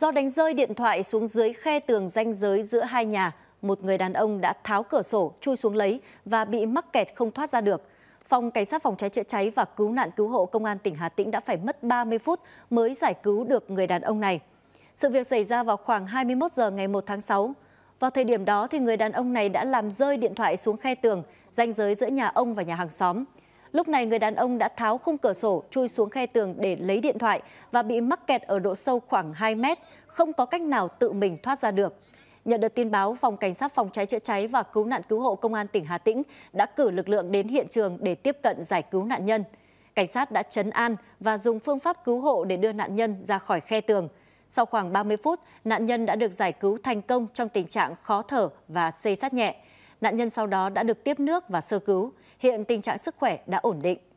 Do đánh rơi điện thoại xuống dưới khe tường ranh giới giữa hai nhà, một người đàn ông đã tháo cửa sổ chui xuống lấy và bị mắc kẹt không thoát ra được. Phòng Cảnh sát phòng cháy chữa cháy và cứu nạn cứu hộ Công an tỉnh Hà Tĩnh đã phải mất 30 phút mới giải cứu được người đàn ông này. Sự việc xảy ra vào khoảng 21 giờ ngày 1 tháng 6. Vào thời điểm đó thì người đàn ông này đã làm rơi điện thoại xuống khe tường, ranh giới giữa nhà ông và nhà hàng xóm. Lúc này người đàn ông đã tháo khung cửa sổ chui xuống khe tường để lấy điện thoại và bị mắc kẹt ở độ sâu khoảng 2 mét, không có cách nào tự mình thoát ra được. Nhận được tin báo, phòng cảnh sát phòng cháy chữa cháy và cứu nạn cứu hộ công an tỉnh Hà Tĩnh đã cử lực lượng đến hiện trường để tiếp cận giải cứu nạn nhân. Cảnh sát đã chấn an và dùng phương pháp cứu hộ để đưa nạn nhân ra khỏi khe tường. Sau khoảng 30 phút, nạn nhân đã được giải cứu thành công trong tình trạng khó thở và xây sát nhẹ. Nạn nhân sau đó đã được tiếp nước và sơ cứu. Hiện tình trạng sức khỏe đã ổn định.